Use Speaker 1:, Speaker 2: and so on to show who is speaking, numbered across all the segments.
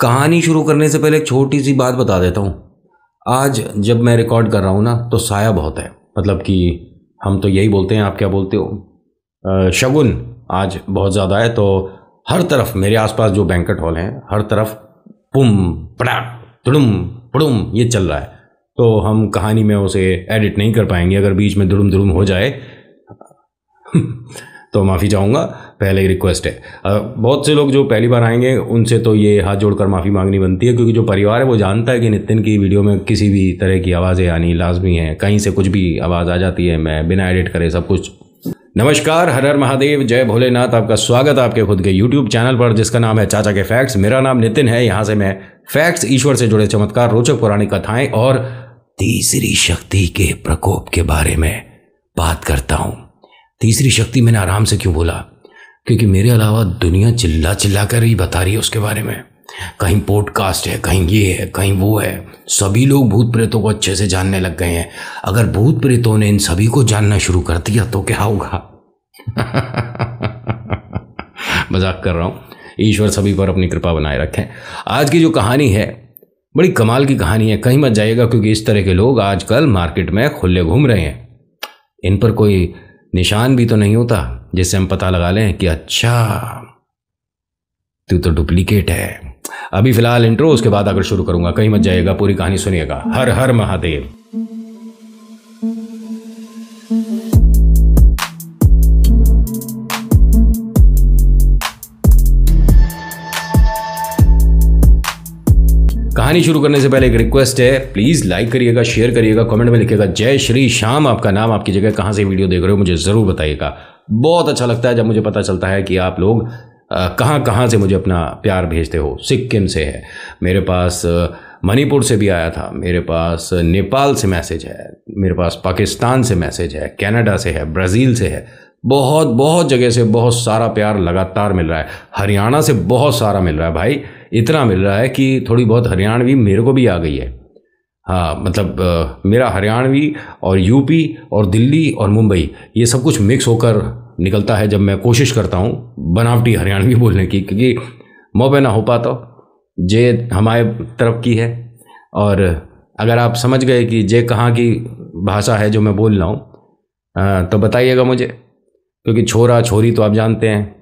Speaker 1: कहानी शुरू करने से पहले एक छोटी सी बात बता देता हूँ आज जब मैं रिकॉर्ड कर रहा हूँ ना तो साया बहुत है मतलब कि हम तो यही बोलते हैं आप क्या बोलते हो शगुन आज बहुत ज़्यादा है तो हर तरफ मेरे आसपास जो बैंकट हॉल हैं हर तरफ पुम पड़ा तुड़ुम पड़ुम ये चल रहा है तो हम कहानी में उसे एडिट नहीं कर पाएंगे अगर बीच में दुड़ुम दुड़ुम हो जाए तो माफ़ी चाहूँगा पहले ही रिक्वेस्ट है बहुत से लोग जो पहली बार आएंगे उनसे तो ये हाथ जोड़कर माफ़ी मांगनी बनती है क्योंकि जो परिवार है वो जानता है कि नितिन की वीडियो में किसी भी तरह की आवाज़ें आनी लाजमी हैं कहीं से कुछ भी आवाज़ आ जाती है मैं बिना एडिट करे सब कुछ नमस्कार हर हर महादेव जय भोलेनाथ आपका स्वागत आपके खुद के यूट्यूब चैनल पर जिसका नाम है चाचा के फैक्ट्स मेरा नाम नितिन है यहाँ से मैं फैक्ट्स ईश्वर से जुड़े चमत्कार रोचक पुरानी कथाएं और तीसरी शक्ति के प्रकोप के बारे में बात करता हूँ तीसरी शक्ति मैंने आराम से क्यों बोला क्योंकि मेरे अलावा दुनिया चिल्ला चिल्ला कर ही बता रही है उसके बारे में कहीं पॉडकास्ट है कहीं ये है कहीं वो है सभी लोग भूत प्रेतों को अच्छे से जानने लग गए हैं अगर भूत प्रेतों ने इन सभी को जानना शुरू कर दिया तो क्या होगा मजाक कर रहा हूँ ईश्वर सभी पर अपनी कृपा बनाए रखें आज की जो कहानी है बड़ी कमाल की कहानी है कहीं मत जाइएगा क्योंकि इस तरह के लोग आजकल मार्केट में खुले घूम रहे हैं इन पर कोई निशान भी तो नहीं होता जिससे हम पता लगा लें कि अच्छा तू तो डुप्लीकेट है अभी फिलहाल इंट्रो उसके बाद आकर शुरू करूंगा कहीं मत जाएगा पूरी कहानी सुनिएगा हर हर महादेव कहानी शुरू करने से पहले एक रिक्वेस्ट है प्लीज़ लाइक करिएगा शेयर करिएगा कमेंट में लिखिएगा जय श्री श्याम आपका नाम आपकी जगह कहाँ से वीडियो देख रहे हो मुझे ज़रूर बताइएगा बहुत अच्छा लगता है जब मुझे पता चलता है कि आप लोग कहाँ कहाँ से मुझे अपना प्यार भेजते हो सिक्किम से है मेरे पास मणिपुर से भी आया था मेरे पास नेपाल से मैसेज है मेरे पास पाकिस्तान से मैसेज है कनाडा से है ब्राज़ील से है बहुत बहुत जगह से बहुत सारा प्यार लगातार मिल रहा है हरियाणा से बहुत सारा मिल रहा है भाई इतना मिल रहा है कि थोड़ी बहुत हरियाणवी मेरे को भी आ गई है हाँ मतलब आ, मेरा हरियाणवी और यूपी और दिल्ली और मुंबई ये सब कुछ मिक्स होकर निकलता है जब मैं कोशिश करता हूँ बनावटी हरियाणवी बोलने की क्योंकि मोह पे ना हो पाता जे हमारे तरफ की है और अगर आप समझ गए कि जे कहाँ की भाषा है जो मैं बोल रहा हूँ तो बताइएगा मुझे क्योंकि छोरा छोरी तो आप जानते हैं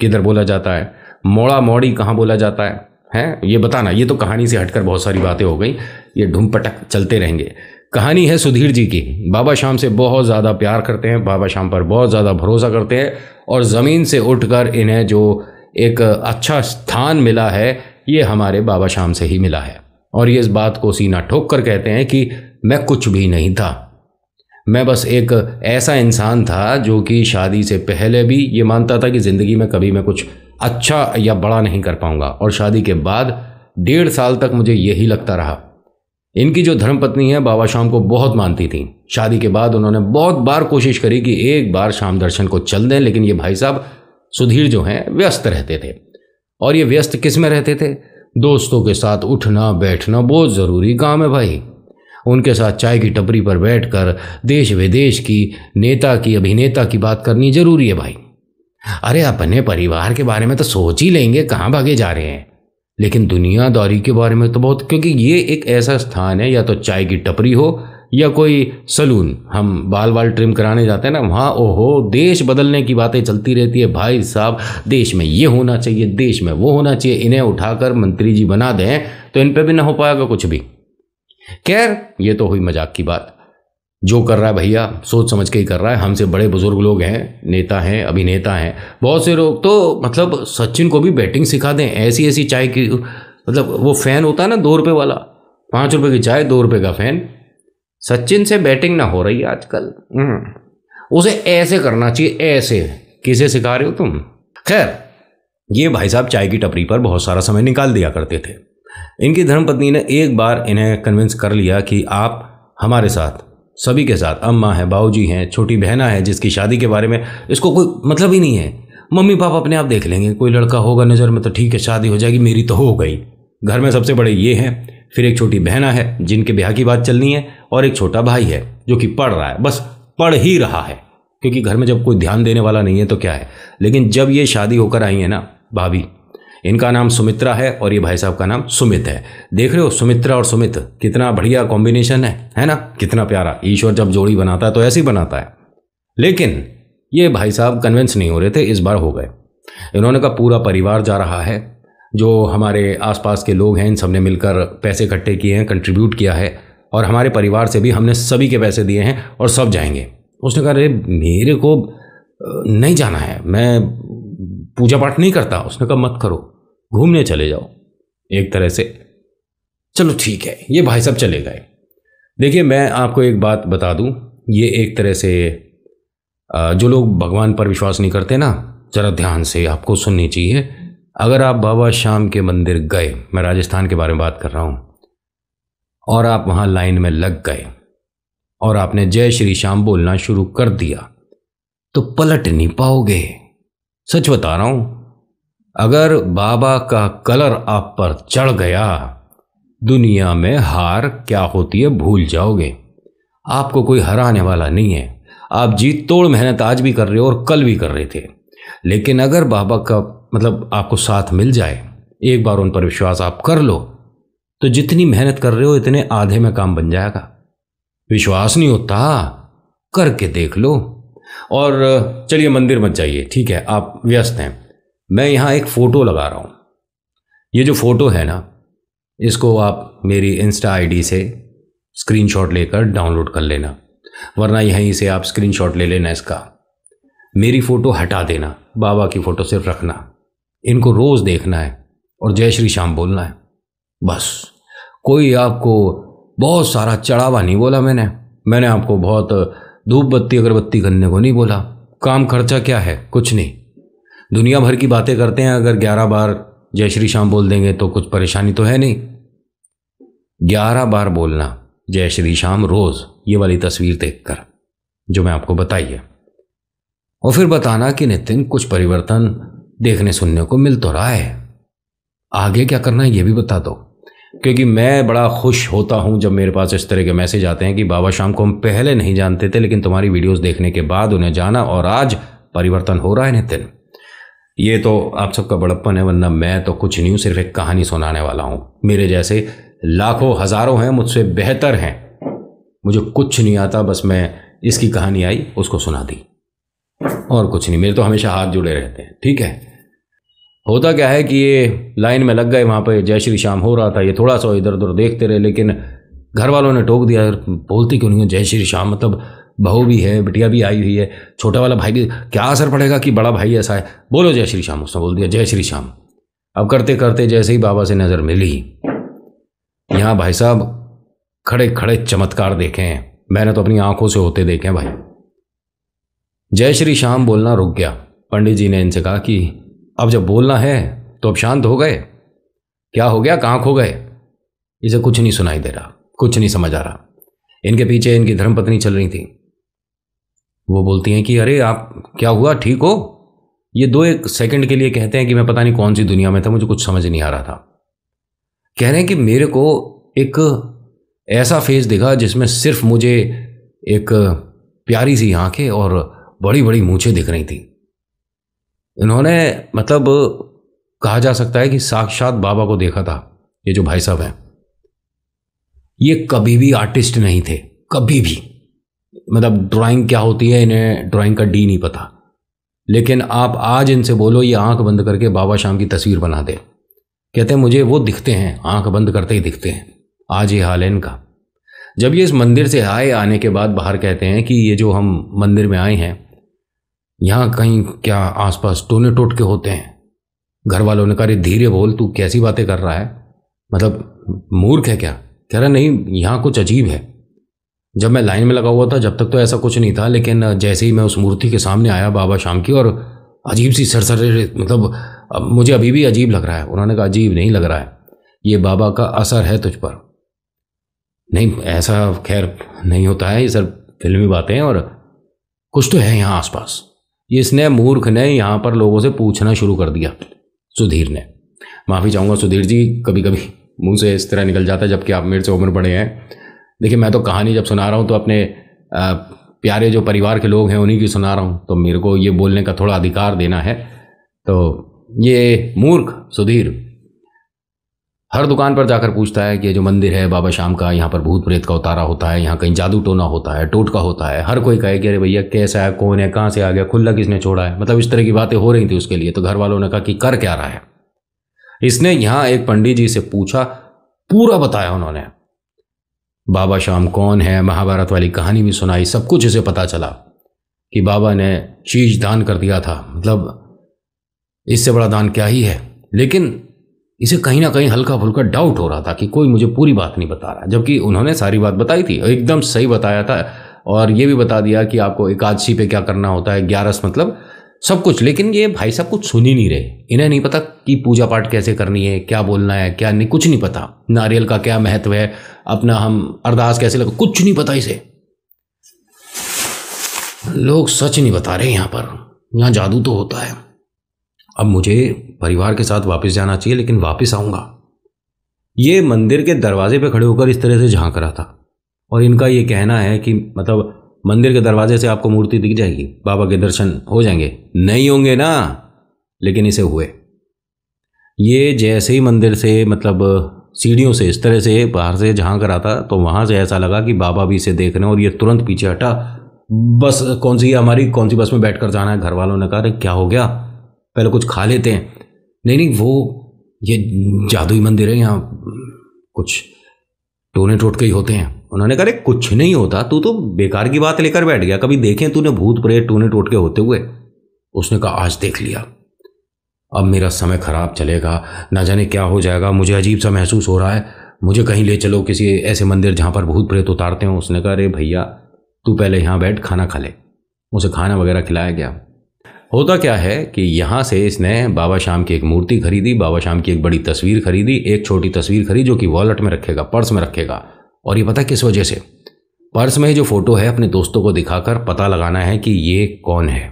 Speaker 1: किधर बोला जाता है मोड़ा मोड़ी कहाँ बोला जाता है हैं ये बताना ये तो कहानी से हटकर बहुत सारी बातें हो गई ये ढूम चलते रहेंगे कहानी है सुधीर जी की बाबा श्याम से बहुत ज़्यादा प्यार करते हैं बाबा शाम पर बहुत ज़्यादा भरोसा करते हैं और ज़मीन से उठकर इन्हें जो एक अच्छा स्थान मिला है ये हमारे बाबा श्याम से ही मिला है और ये इस बात को सीना ठोक कर कहते हैं कि मैं कुछ भी नहीं था मैं बस एक ऐसा इंसान था जो कि शादी से पहले भी ये मानता था कि ज़िंदगी में कभी मैं कुछ अच्छा या बड़ा नहीं कर पाऊंगा और शादी के बाद डेढ़ साल तक मुझे यही लगता रहा इनकी जो धर्मपत्नी है बाबा श्याम को बहुत मानती थी शादी के बाद उन्होंने बहुत बार कोशिश करी कि एक बार श्याम दर्शन को चल दें लेकिन ये भाई साहब सुधीर जो हैं व्यस्त रहते थे और ये व्यस्त किस में रहते थे दोस्तों के साथ उठना बैठना बहुत ज़रूरी काम है भाई उनके साथ चाय की टपरी पर बैठकर देश विदेश की नेता की अभिनेता की बात करनी ज़रूरी है भाई अरे अपने परिवार के बारे में तो सोच ही लेंगे कहाँ भागे जा रहे हैं लेकिन दुनियादारी के बारे में तो बहुत क्योंकि ये एक ऐसा स्थान है या तो चाय की टपरी हो या कोई सलून हम बाल बाल ट्रिम कराने जाते हैं ना वहाँ ओहो देश बदलने की बातें चलती रहती है भाई साहब देश में ये होना चाहिए देश में वो होना चाहिए इन्हें उठाकर मंत्री जी बना दें तो इन पर भी ना हो पाएगा कुछ भी खैर ये तो हुई मजाक की बात जो कर रहा है भैया सोच समझ के ही कर रहा है हमसे बड़े बुजुर्ग लोग हैं नेता हैं अभिनेता हैं बहुत से लोग तो मतलब सचिन को भी बैटिंग सिखा दें ऐसी ऐसी चाय की मतलब वो फ़ैन होता है ना दो रुपये वाला पाँच रुपये की चाय दो रुपये का फ़ैन सचिन से बैटिंग ना हो रही है आजकल हम्म। उसे ऐसे करना चाहिए ऐसे किसे सिखा रहे हो तुम खैर ये भाई साहब चाय की टपरी पर बहुत सारा समय निकाल दिया करते थे इनकी धर्मपत्नी ने एक बार इन्हें कन्विंस कर लिया कि आप हमारे साथ सभी के साथ अम्मा है बाबूजी हैं छोटी बहना है जिसकी शादी के बारे में इसको कोई मतलब ही नहीं है मम्मी पापा अपने आप देख लेंगे कोई लड़का होगा नज़र में तो ठीक है शादी हो जाएगी मेरी तो हो गई घर में सबसे बड़े ये हैं फिर एक छोटी बहना है जिनके ब्याह की बात चलनी है और एक छोटा भाई है जो कि पढ़ रहा है बस पढ़ ही रहा है क्योंकि घर में जब कोई ध्यान देने वाला नहीं है तो क्या है लेकिन जब ये शादी होकर आई है ना भाभी इनका नाम सुमित्रा है और ये भाई साहब का नाम सुमित है देख रहे हो सुमित्रा और सुमित कितना बढ़िया कॉम्बिनेशन है है ना कितना प्यारा ईश्वर जब जोड़ी बनाता है तो ऐसे ही बनाता है लेकिन ये भाई साहब कन्विंस नहीं हो रहे थे इस बार हो गए इन्होंने कहा पूरा परिवार जा रहा है जो हमारे आसपास के लोग हैं इन सब ने मिलकर पैसे इकट्ठे किए हैं कंट्रीब्यूट किया है और हमारे परिवार से भी हमने सभी के पैसे दिए हैं और सब जाएंगे उसने कहा अरे मेरे को नहीं जाना है मैं पूजा पाठ नहीं करता उसने कहा मत करो घूमने चले जाओ एक तरह से चलो ठीक है ये भाई साहब चले गए देखिए मैं आपको एक बात बता दूं ये एक तरह से जो लोग भगवान पर विश्वास नहीं करते ना ज़रा ध्यान से आपको सुननी चाहिए अगर आप बाबा श्याम के मंदिर गए मैं राजस्थान के बारे में बात कर रहा हूँ और आप वहाँ लाइन में लग गए और आपने जय श्री श्याम बोलना शुरू कर दिया तो पलट नहीं पाओगे सच बता रहा हूं अगर बाबा का कलर आप पर चढ़ गया दुनिया में हार क्या होती है भूल जाओगे आपको कोई हराने वाला नहीं है आप जीत तोड़ मेहनत आज भी कर रहे हो और कल भी कर रहे थे लेकिन अगर बाबा का मतलब आपको साथ मिल जाए एक बार उन पर विश्वास आप कर लो तो जितनी मेहनत कर रहे हो इतने आधे में काम बन जाएगा विश्वास नहीं होता करके देख लो और चलिए मंदिर मत जाइए ठीक है आप व्यस्त हैं मैं यहाँ एक फ़ोटो लगा रहा हूँ ये जो फ़ोटो है ना इसको आप मेरी इंस्टा आईडी से स्क्रीनशॉट लेकर डाउनलोड कर लेना वरना यहीं से आप स्क्रीनशॉट ले लेना इसका मेरी फ़ोटो हटा देना बाबा की फ़ोटो सिर्फ रखना इनको रोज़ देखना है और जय श्री श्याम बोलना है बस कोई आपको बहुत सारा चढ़ावा नहीं बोला मैंने मैंने आपको बहुत धूप बत्ती अगरबत्ती करने को नहीं बोला काम खर्चा क्या है कुछ नहीं दुनिया भर की बातें करते हैं अगर ग्यारह बार जय श्री श्याम बोल देंगे तो कुछ परेशानी तो है नहीं ग्यारह बार बोलना जय श्री श्याम रोज़ ये वाली तस्वीर देखकर जो मैं आपको बताई है और फिर बताना कि नितिन कुछ परिवर्तन देखने सुनने को मिल तो रहा है आगे क्या करना है ये भी बता दो क्योंकि मैं बड़ा खुश होता हूं जब मेरे पास इस तरह के मैसेज आते हैं कि बाबा शाम को हम पहले नहीं जानते थे लेकिन तुम्हारी वीडियोस देखने के बाद उन्हें जाना और आज परिवर्तन हो रहा है नितिन ये तो आप सबका बड़प्पन है वरना मैं तो कुछ नहीं हूँ सिर्फ एक कहानी सुनाने वाला हूँ मेरे जैसे लाखों हज़ारों हैं मुझसे बेहतर हैं मुझे कुछ नहीं आता बस मैं इसकी कहानी आई उसको सुना दी और कुछ नहीं मेरे तो हमेशा हाथ जुड़े रहते हैं ठीक है होता क्या है कि ये लाइन में लग गए वहाँ पर जय श्री श्याम हो रहा था ये थोड़ा सा इधर उधर देखते रहे लेकिन घर वालों ने टोक दिया बोलती क्यों नहीं है जय श्री श्याम मतलब बहू भी है बिटिया भी आई हुई है छोटा वाला भाई भी क्या असर पड़ेगा कि बड़ा भाई ऐसा है बोलो जय श्री श्याम उसने बोल दिया जय श्री श्याम अब करते करते जैसे ही बाबा से नज़र मिली यहाँ भाई साहब खड़े खड़े चमत्कार देखे हैं मैंने तो अपनी आंखों से होते देखे हैं भाई जय श्री श्याम बोलना रुक गया पंडित जी ने इनसे कहा कि अब जब बोलना है तो अब शांत हो गए क्या हो गया कहाँ खो गए इसे कुछ नहीं सुनाई दे रहा कुछ नहीं समझ आ रहा इनके पीछे इनकी धर्मपत्नी चल रही थी वो बोलती हैं कि अरे आप क्या हुआ ठीक हो ये दो एक सेकंड के लिए कहते हैं कि मैं पता नहीं कौन सी दुनिया में था मुझे कुछ समझ नहीं आ रहा था कह रहे हैं कि मेरे को एक ऐसा फेस दिखा जिसमें सिर्फ मुझे एक प्यारी सी आंखें और बड़ी बड़ी मूछें दिख रही थी इन्होंने मतलब कहा जा सकता है कि साक्षात बाबा को देखा था ये जो भाई साहब हैं ये कभी भी आर्टिस्ट नहीं थे कभी भी मतलब ड्राइंग क्या होती है इन्हें ड्राइंग का डी नहीं पता लेकिन आप आज इनसे बोलो ये आंख बंद करके बाबा श्याम की तस्वीर बना दे कहते हैं मुझे वो दिखते हैं आंख बंद करते ही दिखते हैं आज ये हाल है इनका जब ये इस मंदिर से आए आने के बाद बाहर कहते हैं कि ये जो हम मंदिर में आए हैं यहाँ कहीं क्या आसपास टोने टोटके होते हैं घर वालों ने कहा रे धीरे बोल तू कैसी बातें कर रहा है मतलब मूर्ख है क्या कह रहा नहीं यहाँ कुछ अजीब है जब मैं लाइन में लगा हुआ था जब तक तो ऐसा कुछ नहीं था लेकिन जैसे ही मैं उस मूर्ति के सामने आया बाबा शाम की और अजीब सी सरसरे मतलब मुझे अभी भी अजीब लग रहा है उन्होंने कहा अजीब नहीं लग रहा है ये बाबा का असर है तुझ पर नहीं ऐसा खैर नहीं होता है ये सब फिल्मी बातें और कुछ तो है यहाँ आसपास इसने मूर्ख ने यहाँ पर लोगों से पूछना शुरू कर दिया सुधीर ने माफ़ी चाहूँगा सुधीर जी कभी कभी मुँह से इस तरह निकल जाता है जबकि आप मेरे से उम्र बड़े हैं देखिए मैं तो कहानी जब सुना रहा हूँ तो अपने प्यारे जो परिवार के लोग हैं उन्हीं की सुना रहा हूँ तो मेरे को ये बोलने का थोड़ा अधिकार देना है तो ये मूर्ख सुधीर हर दुकान पर जाकर पूछता है कि जो मंदिर है बाबा शाम का यहाँ पर भूत प्रेत का उतारा होता है यहाँ कहीं जादू टोना होता है टोटका होता है हर कोई कहे कि अरे भैया कैसा है कौन है कहाँ से आ गया खुला किसने छोड़ा है मतलब इस तरह की बातें हो रही थी उसके लिए तो घर वालों ने कहा कि कर क्या रहा है इसने यहाँ एक पंडित जी से पूछा पूरा बताया उन्होंने बाबा श्याम कौन है महाभारत वाली कहानी भी सुनाई सब कुछ इसे पता चला कि बाबा ने चीज दान कर दिया था मतलब इससे बड़ा दान क्या ही है लेकिन इसे कहीं ना कहीं हल्का फुल्का डाउट हो रहा था कि कोई मुझे पूरी बात नहीं बता रहा जबकि उन्होंने सारी बात बताई थी एकदम सही बताया था और ये भी बता दिया कि आपको एकादशी पे क्या करना होता है ग्यारस मतलब सब कुछ लेकिन ये भाई साहब कुछ सुन ही नहीं रहे इन्हें नहीं पता कि पूजा पाठ कैसे करनी है क्या बोलना है क्या नहीं कुछ नहीं पता नारियल का क्या महत्व है अपना हम अरदास कैसे लगा कुछ नहीं पता इसे लोग सच नहीं बता रहे यहाँ पर यहाँ जादू तो होता है अब मुझे परिवार के साथ वापस जाना चाहिए लेकिन वापस आऊँगा ये मंदिर के दरवाजे पे खड़े होकर इस तरह से झांक रहा था और इनका ये कहना है कि मतलब मंदिर के दरवाजे से आपको मूर्ति दिख जाएगी बाबा के दर्शन हो जाएंगे नहीं होंगे ना लेकिन इसे हुए ये जैसे ही मंदिर से मतलब सीढ़ियों से इस तरह से बाहर से झांक रहा था तो वहाँ से ऐसा लगा कि बाबा भी इसे देख रहे हैं और ये तुरंत पीछे हटा बस कौन सी हमारी कौन सी बस में बैठ कर जाना है घर वालों ने कहा अरे क्या हो गया पहले कुछ खा लेते हैं नहीं नहीं वो ये जादुई मंदिर है यहाँ कुछ टोने टोटके ही होते हैं उन्होंने कहा कुछ नहीं होता तू तो बेकार की बात लेकर बैठ गया कभी देखें तूने भूत प्रेत टोने टोटके होते हुए उसने कहा आज देख लिया अब मेरा समय खराब चलेगा ना जाने क्या हो जाएगा मुझे अजीब सा महसूस हो रहा है मुझे कहीं ले चलो किसी ऐसे मंदिर जहाँ पर भूत प्रेत उतारते हो उसने कहा अरे भैया तू पहले यहाँ बैठ खाना खा ले उसे खाना वगैरह खिलाया गया होता क्या है कि यहाँ से इसने बाबा श्याम की एक मूर्ति खरीदी बाबा श्याम की एक बड़ी तस्वीर खरीदी एक छोटी तस्वीर खरीदी जो कि वॉलेट में रखेगा पर्स में रखेगा और ये पता किस वजह से पर्स में जो फोटो है अपने दोस्तों को दिखाकर पता लगाना है कि ये कौन है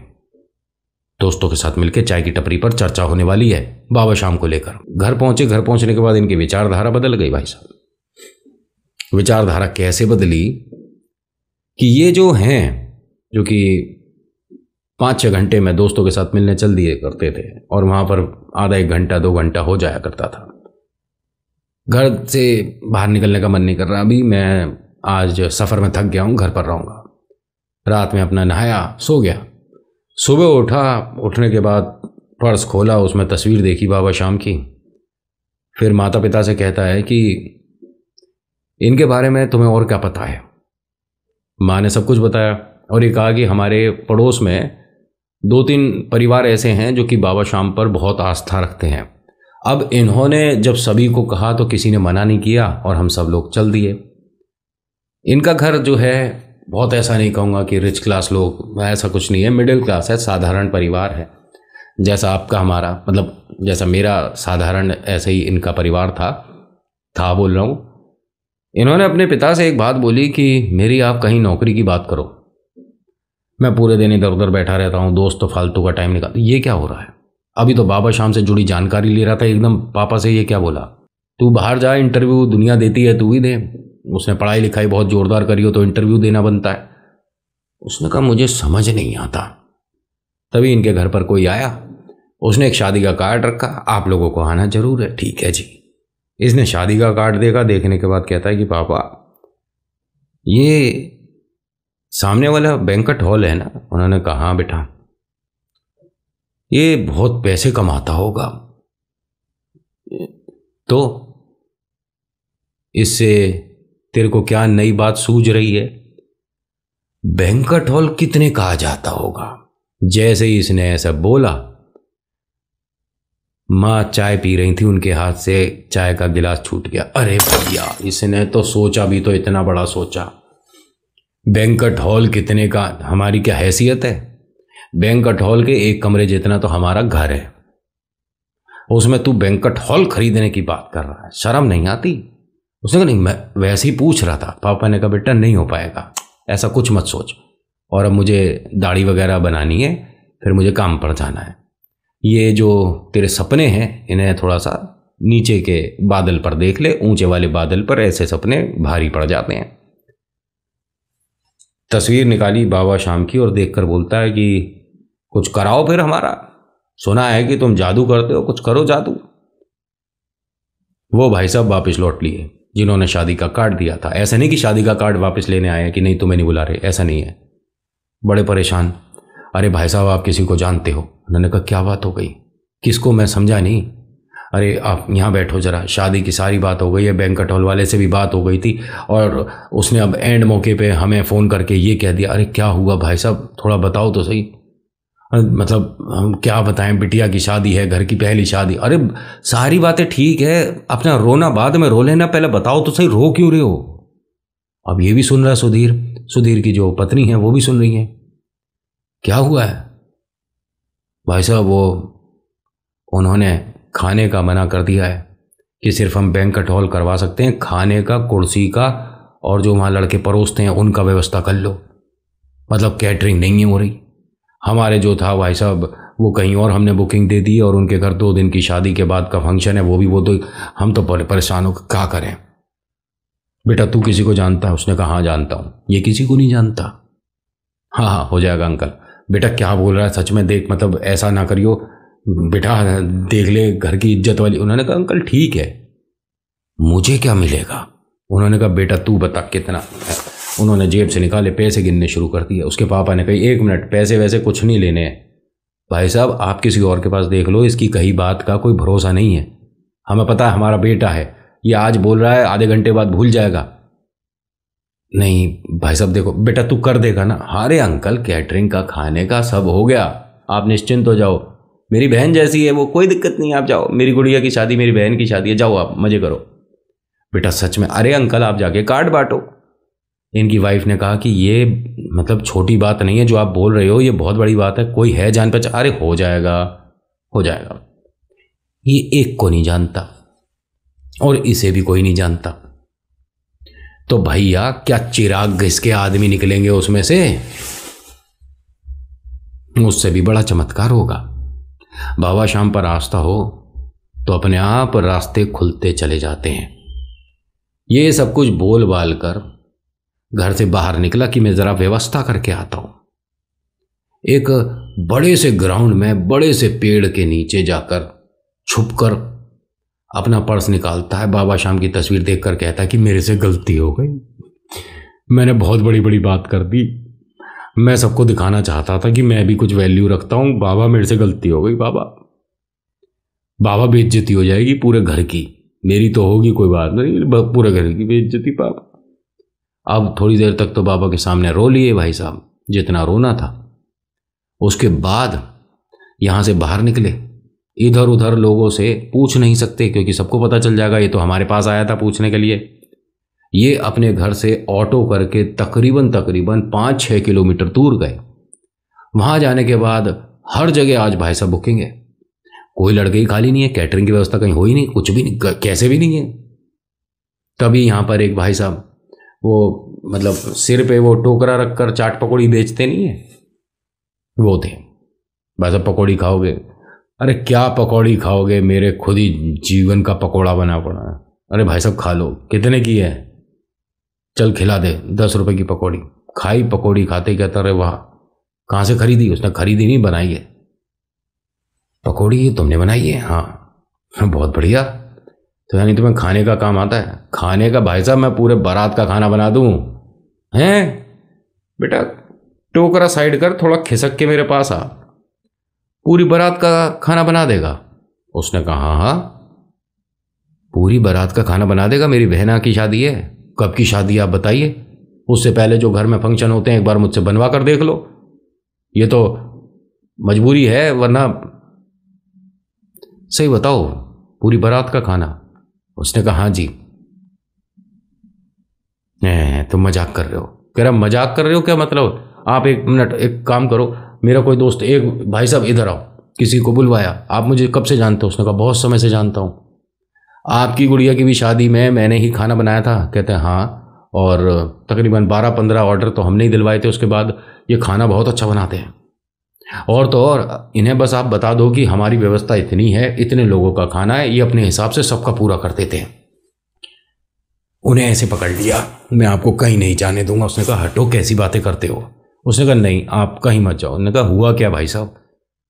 Speaker 1: दोस्तों के साथ मिलकर चाय की टपरी पर चर्चा होने वाली है बाबा श्याम को लेकर घर पहुंचे घर पहुंचने के बाद इनकी विचारधारा बदल गई भाई साहब विचारधारा कैसे बदली कि ये जो हैं जो कि पाँच छः घंटे में दोस्तों के साथ मिलने चल दिए करते थे और वहाँ पर आधा एक घंटा दो घंटा हो जाया करता था घर से बाहर निकलने का मन नहीं कर रहा अभी मैं आज सफ़र में थक गया हूँ घर पर रहूँगा रात में अपना नहाया सो गया सुबह उठा उठने के बाद पर्स खोला उसमें तस्वीर देखी बाबा शाम की फिर माता पिता से कहता है कि इनके बारे में तुम्हें और क्या पता है माँ ने सब कुछ बताया और ये कहा कि हमारे पड़ोस में दो तीन परिवार ऐसे हैं जो कि बाबा श्याम पर बहुत आस्था रखते हैं अब इन्होंने जब सभी को कहा तो किसी ने मना नहीं किया और हम सब लोग चल दिए इनका घर जो है बहुत ऐसा नहीं कहूँगा कि रिच क्लास लोग ऐसा कुछ नहीं है मिडिल क्लास है साधारण परिवार है जैसा आपका हमारा मतलब जैसा मेरा साधारण ऐसे ही इनका परिवार था था बोल रहा हूँ इन्होंने अपने पिता से एक बात बोली कि मेरी आप कहीं नौकरी की बात करो मैं पूरे दिन इधर उधर बैठा रहता हूँ दोस्त तो फालतू का टाइम निकाल ये क्या हो रहा है अभी तो बाबा शाम से जुड़ी जानकारी ले रहा था एकदम पापा से ये क्या बोला तू बाहर जा इंटरव्यू दुनिया देती है तू ही दे उसने पढ़ाई लिखाई बहुत ज़ोरदार करी हो तो इंटरव्यू देना बनता है उसने कहा मुझे समझ नहीं आता तभी इनके घर पर कोई आया उसने एक शादी का कार्ड रखा आप लोगों को आना जरूर है ठीक है जी इसने शादी का कार्ड देखा देखने के बाद कहता है कि पापा ये सामने वाला बैंकट हॉल है ना उन्होंने कहा बेटा ये बहुत पैसे कमाता होगा तो इससे तेरे को क्या नई बात सूझ रही है बैंकट हॉल कितने कहा जाता होगा जैसे ही इसने ऐसा बोला माँ चाय पी रही थी उनके हाथ से चाय का गिलास छूट गया अरे भैया इसने तो सोचा भी तो इतना बड़ा सोचा बैंकट हॉल कितने का हमारी क्या हैसियत है बैंकट हॉल के एक कमरे जितना तो हमारा घर है उसमें तू बैंकट हॉल खरीदने की बात कर रहा है शर्म नहीं आती उसने कहा नहीं मैं वैसे ही पूछ रहा था पापा ने कहा बेटा नहीं हो पाएगा ऐसा कुछ मत सोच और अब मुझे दाढ़ी वगैरह बनानी है फिर मुझे काम पर जाना है ये जो तेरे सपने हैं इन्हें थोड़ा सा नीचे के बादल पर देख ले ऊंचे वाले बादल पर ऐसे सपने भारी पड़ जाते हैं तस्वीर निकाली बाबा शाम की और देखकर बोलता है कि कुछ कराओ फिर हमारा सुना है कि तुम जादू करते हो कुछ करो जादू वो भाई साहब वापस लौट लिए जिन्होंने शादी का कार्ड दिया था ऐसा नहीं कि शादी का कार्ड वापस लेने आए कि नहीं तुम्हें नहीं बुला रहे ऐसा नहीं है बड़े परेशान अरे भाई साहब आप किसी को जानते हो उन्होंने कहा क्या बात हो गई किसको मैं समझा नहीं अरे आप यहाँ बैठो ज़रा शादी की सारी बात हो गई है बैंक हॉल वाले से भी बात हो गई थी और उसने अब एंड मौके पे हमें फ़ोन करके ये कह दिया अरे क्या हुआ भाई साहब थोड़ा बताओ तो सही मतलब हम क्या बताएं बिटिया की शादी है घर की पहली शादी अरे सारी बातें ठीक है अपना रोना बाद में रो लेना पहले बताओ तो सही रो क्यों रहे हो अब ये भी सुन रहा सुधीर सुधीर की जो पत्नी है वो भी सुन रही है क्या हुआ है भाई साहब वो उन्होंने खाने का मना कर दिया है कि सिर्फ हम बैंकट हॉल करवा सकते हैं खाने का कुर्सी का और जो वहाँ लड़के परोसते हैं उनका व्यवस्था कर लो मतलब कैटरिंग नहीं हो रही हमारे जो था भाई साहब वो कहीं और हमने बुकिंग दे दी और उनके घर दो दिन की शादी के बाद का फंक्शन है वो भी वो तो हम तो परेशान हो क्या करें बेटा तू किसी को जानता है उसने कहा हाँ जानता हूँ ये किसी को नहीं जानता हाँ हाँ हो जाएगा अंकल बेटा क्या बोल रहा है सच में देख मतलब ऐसा ना करियो बेटा देख ले घर की इज्जत वाली उन्होंने कहा अंकल ठीक है मुझे क्या मिलेगा उन्होंने कहा बेटा तू बता कितना उन्होंने जेब से निकाले पैसे गिनने शुरू कर दिए उसके पापा ने कही एक मिनट पैसे वैसे कुछ नहीं लेने हैं भाई साहब आप किसी और के पास देख लो इसकी कही बात का कोई भरोसा नहीं है हमें पता है हमारा बेटा है ये आज बोल रहा है आधे घंटे बाद भूल जाएगा नहीं भाई साहब देखो बेटा तू कर देगा ना अरे अंकल कैटरिंग का खाने का सब हो गया आप निश्चिंत हो जाओ मेरी बहन जैसी है वो कोई दिक्कत नहीं आप जाओ मेरी गुड़िया की शादी मेरी बहन की शादी है जाओ आप मज़े करो बेटा सच में अरे अंकल आप जाके कार्ड बांटो इनकी वाइफ ने कहा कि ये मतलब छोटी बात नहीं है जो आप बोल रहे हो ये बहुत बड़ी बात है कोई है जान पहचान अरे हो जाएगा हो जाएगा ये एक को नहीं जानता और इसे भी कोई नहीं जानता तो भैया क्या चिराग इसके आदमी निकलेंगे उसमें से उससे भी बड़ा चमत्कार होगा बाबा श्याम पर आस्था हो तो अपने आप रास्ते खुलते चले जाते हैं ये सब कुछ बोल बाल कर घर से बाहर निकला कि मैं ज़रा व्यवस्था करके आता हूँ एक बड़े से ग्राउंड में बड़े से पेड़ के नीचे जाकर छुप कर अपना पर्स निकालता है बाबा श्याम की तस्वीर देखकर कहता है कि मेरे से गलती हो गई मैंने बहुत बड़ी बड़ी बात कर दी मैं सबको दिखाना चाहता था कि मैं भी कुछ वैल्यू रखता हूँ बाबा मेरे से गलती हो गई बाबा बाबा बेइज्जती हो जाएगी पूरे घर की मेरी तो होगी कोई बात नहीं पूरे घर की बेइज्जती बाबा अब थोड़ी देर तक तो बाबा के सामने रो लिए भाई साहब जितना रोना था उसके बाद यहाँ से बाहर निकले इधर उधर लोगों से पूछ नहीं सकते क्योंकि सबको पता चल जाएगा ये तो हमारे पास आया था पूछने के लिए ये अपने घर से ऑटो करके तकरीबन तकरीबन पाँच छः किलोमीटर दूर गए वहाँ जाने के बाद हर जगह आज भाई साहब बुकिंग है कोई लड़के ही खाली नहीं है कैटरिंग की व्यवस्था कहीं हो ही नहीं कुछ भी नहीं कैसे भी नहीं है तभी यहाँ पर एक भाई साहब वो मतलब सिर पे वो टोकरा रख कर चाट पकौड़ी बेचते नहीं है वो थे भाई साहब पकौड़ी खाओगे अरे क्या पकौड़ी खाओगे मेरे खुद ही जीवन का पकौड़ा बना पड़ा है अरे भाई साहब खा लो कितने की है चल खिला दे दस रुपए की पकौड़ी खाई पकौड़ी खाते कहता रहे वाह कहाँ से खरीदी उसने खरीदी नहीं बनाई है पकौड़ी ये तुमने बनाई है हाँ।, हाँ बहुत बढ़िया तो यानी तुम्हें खाने का काम आता है खाने का भाई साहब मैं पूरे बारात का खाना बना दूँ हैं बेटा टोकरा साइड कर थोड़ा खिसक के मेरे पास आ पूरी बारात का खाना बना देगा उसने कहा हाँ हाँ पूरी बारात का खाना बना देगा मेरी बहना की शादी है कब की शादी आप बताइए उससे पहले जो घर में फंक्शन होते हैं एक बार मुझसे बनवा कर देख लो ये तो मजबूरी है वरना सही बताओ पूरी बारात का खाना उसने कहा हाँ जी तुम मजाक कर रहे हो कह रहा मजाक कर रहे हो क्या मतलब आप एक मिनट एक काम करो मेरा कोई दोस्त एक भाई साहब इधर आओ किसी को बुलवाया आप मुझे कब से जानते हो उसने कहा बहुत समय से जानता हूँ आपकी गुड़िया की भी शादी में मैंने ही खाना बनाया था कहते हैं हाँ और तकरीबन बारह पंद्रह ऑर्डर तो हमने ही दिलवाए थे उसके बाद ये खाना बहुत अच्छा बनाते हैं और तो और इन्हें बस आप बता दो कि हमारी व्यवस्था इतनी है इतने लोगों का खाना है ये अपने हिसाब से सबका पूरा कर देते हैं उन्हें ऐसे पकड़ लिया मैं आपको कहीं नहीं जाने दूंगा उसने कहा हटो कैसी बातें करते हो उसने कहा नहीं आप कहीं मत जाओ उन्होंने कहा हुआ क्या भाई साहब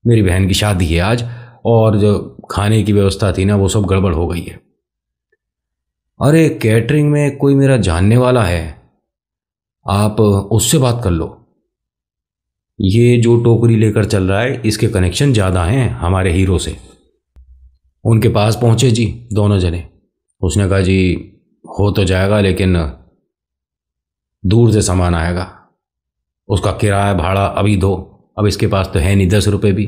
Speaker 1: मेरी बहन की शादी है आज और जो खाने की व्यवस्था थी ना वो सब गड़बड़ हो गई है अरे कैटरिंग में कोई मेरा जानने वाला है आप उससे बात कर लो ये जो टोकरी लेकर चल रहा है इसके कनेक्शन ज़्यादा हैं हमारे हीरो से उनके पास पहुंचे जी दोनों जने उसने कहा जी हो तो जाएगा लेकिन दूर से सामान आएगा उसका किराया भाड़ा अभी दो अब इसके पास तो है नहीं दस रुपये भी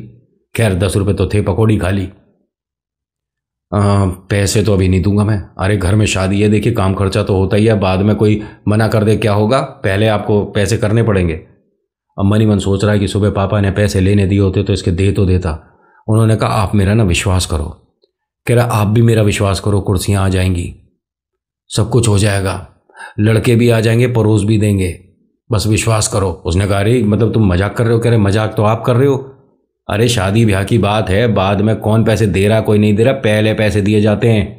Speaker 1: खैर दस रुपये तो थे पकौड़ी खाली आ, हाँ, पैसे तो अभी नहीं दूंगा मैं अरे घर में शादी है देखिए काम खर्चा तो होता ही है बाद में कोई मना कर दे क्या होगा पहले आपको पैसे करने पड़ेंगे अब मनी मन सोच रहा है कि सुबह पापा ने पैसे लेने दिए होते तो इसके दे तो देता उन्होंने कहा आप मेरा ना विश्वास करो कह रहा आप भी मेरा विश्वास करो कुर्सियाँ आ जाएंगी सब कुछ हो जाएगा लड़के भी आ जाएंगे परोस भी देंगे बस विश्वास करो उसने कहा अरे मतलब तुम मजाक कर रहे हो कह रहे मजाक तो आप कर रहे हो अरे शादी ब्याह की बात है बाद में कौन पैसे दे रहा कोई नहीं दे रहा पहले पैसे दिए जाते हैं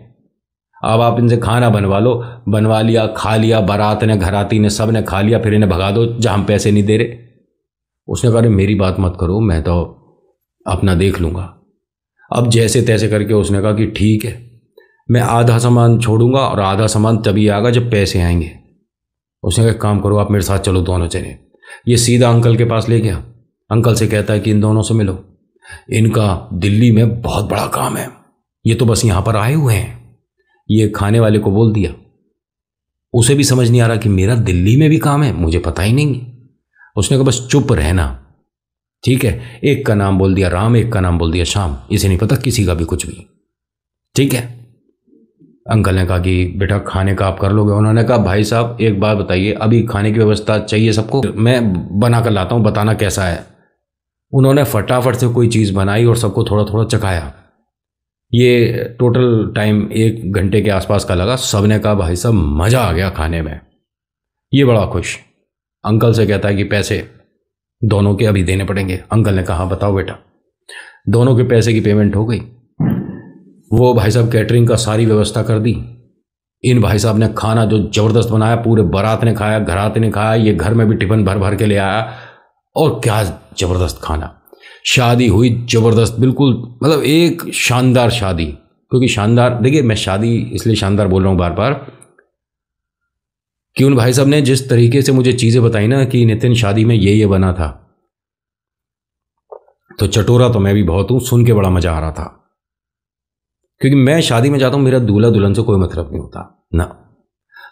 Speaker 1: अब आप इनसे खाना बनवा लो बनवा लिया खा लिया बारात ने घराती ने सब ने खा लिया फिर इन्हें भगा दो जहाँ हम पैसे नहीं दे रहे उसने कहा मेरी बात मत करो मैं तो अपना देख लूँगा अब जैसे तैसे करके उसने कहा कि ठीक है मैं आधा सामान छोड़ूंगा और आधा सामान तभी आएगा जब पैसे आएंगे उसने कहा काम करो आप मेरे साथ चलो दोनों चले ये सीधा अंकल के पास ले गया अंकल से कहता है कि इन दोनों से मिलो इनका दिल्ली में बहुत बड़ा काम है ये तो बस यहां पर आए हुए हैं ये खाने वाले को बोल दिया उसे भी समझ नहीं आ रहा कि मेरा दिल्ली में भी काम है मुझे पता ही नहीं उसने कहा बस चुप रहना ठीक है एक का नाम बोल दिया राम एक का नाम बोल दिया शाम इसे नहीं पता किसी का भी कुछ भी ठीक है अंकल ने कहा कि बेटा खाने का आप कर लोगे उन्होंने कहा भाई साहब एक बात बताइए अभी खाने की व्यवस्था चाहिए सबको मैं बना कर लाता हूँ बताना कैसा है उन्होंने फटाफट से कोई चीज़ बनाई और सबको थोड़ा थोड़ा चखाया ये टोटल टाइम एक घंटे के आसपास का लगा सब ने कहा भाई साहब मज़ा आ गया खाने में ये बड़ा खुश अंकल से कहता है कि पैसे दोनों के अभी देने पड़ेंगे अंकल ने कहा हाँ, बताओ बेटा दोनों के पैसे की पेमेंट हो गई वो भाई साहब कैटरिंग का सारी व्यवस्था कर दी इन भाई साहब ने खाना जो ज़बरदस्त बनाया पूरे बारात ने खाया घरात ने खाया ये घर में भी टिफिन भर भर के ले आया और क्या ज़बरदस्त खाना शादी हुई ज़बरदस्त बिल्कुल मतलब एक शानदार शादी क्योंकि शानदार देखिए मैं शादी इसलिए शानदार बोल रहा हूँ बार बार कि उन भाई साहब ने जिस तरीके से मुझे चीज़ें बताई ना कि नितिन शादी में ये ये बना था तो चटोरा तो मैं भी बहुत हूँ सुन के बड़ा मज़ा आ रहा था क्योंकि मैं शादी में जाता हूँ मेरा दूल्हा दुल्हन से कोई मतलब नहीं होता ना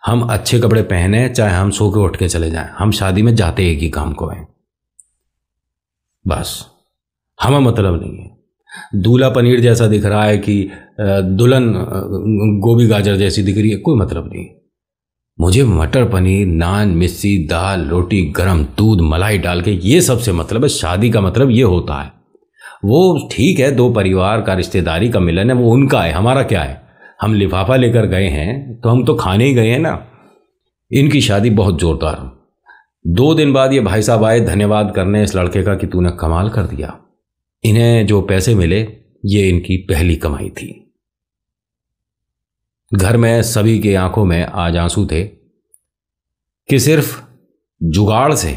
Speaker 1: हम अच्छे कपड़े पहने चाहे हम सो के उठ के चले जाएं हम शादी में जाते एक ही काम को हैं बस हमें मतलब नहीं है दूल्हा पनीर जैसा दिख रहा है कि दुल्हन गोभी गाजर जैसी दिख रही है कोई मतलब नहीं मुझे मटर पनीर नान मिस्सी दाल रोटी गरम दूध मलाई डाल के ये सब से मतलब है शादी का मतलब ये होता है वो ठीक है दो परिवार का रिश्तेदारी का मिलन है वो उनका है हमारा क्या है हम लिफाफा लेकर गए हैं तो हम तो खाने ही गए हैं ना इनकी शादी बहुत ज़ोरदार दो दिन बाद ये भाई साहब आए धन्यवाद करने इस लड़के का कि तूने कमाल कर दिया इन्हें जो पैसे मिले ये इनकी पहली कमाई थी घर में सभी के आंखों में आज आंसू थे कि सिर्फ जुगाड़ से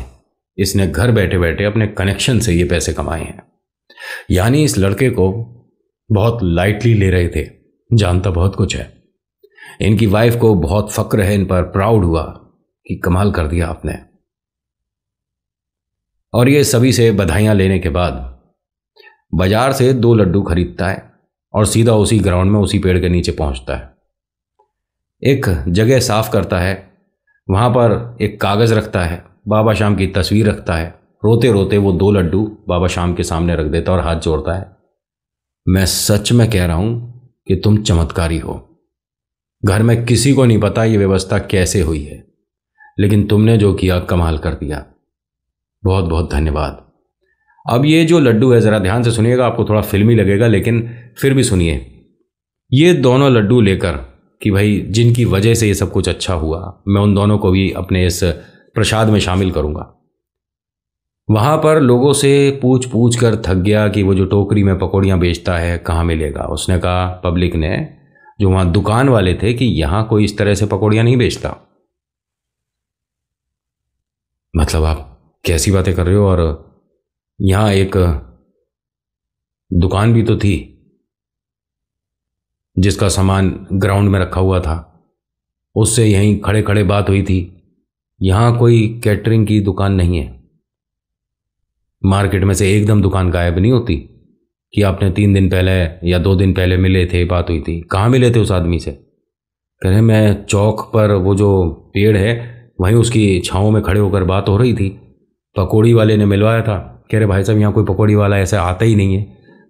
Speaker 1: इसने घर बैठे बैठे अपने कनेक्शन से ये पैसे कमाए हैं यानी इस लड़के को बहुत लाइटली ले रहे थे जानता बहुत कुछ है इनकी वाइफ को बहुत फक्र है इन पर प्राउड हुआ कि कमाल कर दिया आपने और ये सभी से बधाइयाँ लेने के बाद बाजार से दो लड्डू खरीदता है और सीधा उसी ग्राउंड में उसी पेड़ के नीचे पहुंचता है एक जगह साफ करता है वहाँ पर एक कागज़ रखता है बाबा शाम की तस्वीर रखता है रोते रोते वो दो लड्डू बाबा शाम के सामने रख देता और हाथ जोड़ता है मैं सच में कह रहा हूँ कि तुम चमत्कारी हो घर में किसी को नहीं पता ये व्यवस्था कैसे हुई है लेकिन तुमने जो किया कमाल कर दिया बहुत बहुत धन्यवाद अब ये जो लड्डू है ज़रा ध्यान से सुनिएगा आपको थोड़ा फिल्मी लगेगा लेकिन फिर भी सुनिए ये दोनों लड्डू लेकर कि भाई जिनकी वजह से ये सब कुछ अच्छा हुआ मैं उन दोनों को भी अपने इस प्रसाद में शामिल करूँगा वहाँ पर लोगों से पूछ पूछ कर थक गया कि वो जो टोकरी में पकौड़ियाँ बेचता है कहाँ मिलेगा उसने कहा पब्लिक ने जो वहाँ दुकान वाले थे कि यहाँ कोई इस तरह से पकौड़ियाँ नहीं बेचता मतलब आप कैसी बातें कर रहे हो और यहाँ एक दुकान भी तो थी जिसका सामान ग्राउंड में रखा हुआ था उससे यहीं खड़े खड़े बात हुई थी यहाँ कोई कैटरिंग की दुकान नहीं है मार्केट में से एकदम दुकान गायब नहीं होती कि आपने तीन दिन पहले या दो दिन पहले मिले थे बात हुई थी कहाँ मिले थे उस आदमी से कह रहे मैं चौक पर वो जो पेड़ है वहीं उसकी छाओं में खड़े होकर बात हो रही थी पकौड़ी वाले ने मिलवाया था कह रहे भाई साहब यहाँ कोई पकौड़ी वाला ऐसा आता ही नहीं है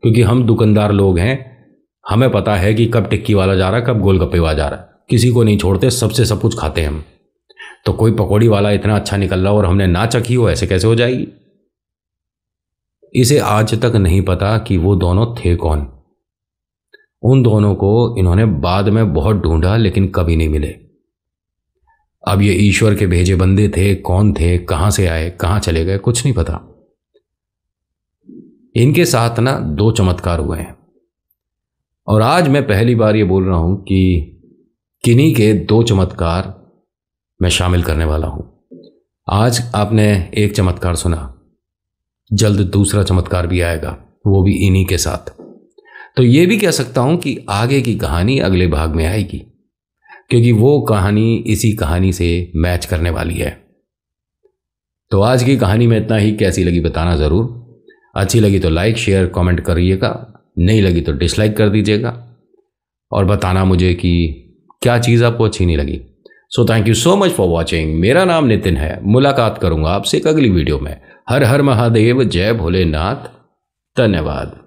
Speaker 1: क्योंकि हम दुकानदार लोग हैं हमें पता है कि कब टिक्की वाला जा रहा है कब गोलगप्पे वाला जा रहा है किसी को नहीं छोड़ते सबसे सब कुछ खाते हैं हम तो कोई पकौड़ी वाला इतना अच्छा निकल रहा और हमने ना चखी हो ऐसे कैसे हो जाएगी इसे आज तक नहीं पता कि वो दोनों थे कौन उन दोनों को इन्होंने बाद में बहुत ढूंढा लेकिन कभी नहीं मिले अब ये ईश्वर के भेजे बंदे थे कौन थे कहां से आए कहां चले गए कुछ नहीं पता इनके साथ ना दो चमत्कार हुए हैं और आज मैं पहली बार ये बोल रहा हूं कि किन्हीं के दो चमत्कार मैं शामिल करने वाला हूं आज आपने एक चमत्कार सुना जल्द दूसरा चमत्कार भी आएगा वो भी इन्हीं के साथ तो ये भी कह सकता हूं कि आगे की कहानी अगले भाग में आएगी क्योंकि वो कहानी इसी कहानी से मैच करने वाली है तो आज की कहानी में इतना ही कैसी लगी बताना ज़रूर अच्छी लगी तो लाइक शेयर कमेंट करिएगा नहीं लगी तो डिसलाइक कर दीजिएगा और बताना मुझे कि क्या चीज़ आपको अच्छी नहीं लगी so thank you so much for watching मेरा नाम नितिन है मुलाकात करूंगा आपसे एक अगली वीडियो में हर हर महादेव जय भोलेनाथ धन्यवाद